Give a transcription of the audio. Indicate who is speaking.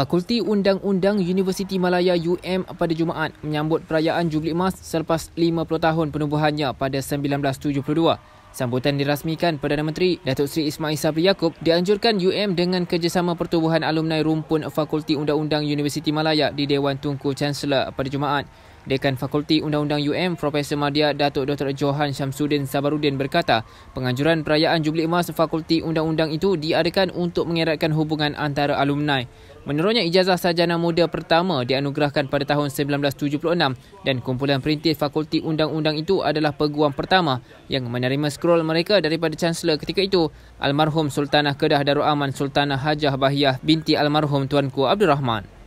Speaker 1: Fakulti Undang-Undang Universiti Malaya UM pada Jumaat menyambut perayaan Jubli Emas selepas 50 tahun penubuhannya pada 1972. Sambutan dirasmikan Perdana Menteri Datuk Seri Ismail Sabri Yaakob dianjurkan UM dengan kerjasama pertubuhan alumni rumpun Fakulti Undang-Undang Universiti Malaya di Dewan Tunku Chancellor pada Jumaat. Dekan Fakulti Undang-Undang UM Profesor Madya Datuk Dr Johan Syamsuddin Sabarudin berkata, penganjuran perayaan Jubli Emas Fakulti Undang-Undang itu diadakan untuk mengeratkan hubungan antara alumni. Menurutnya, ijazah sarjana muda pertama dianugerahkan pada tahun 1976 dan kumpulan perintis fakulti undang-undang itu adalah peguam pertama yang menerima scroll mereka daripada Chancellor ketika itu, Almarhum Sultanah Kedah Darul Aman Sultanah Hajah Bahiyah binti Almarhum Tuanku Abdul Rahman.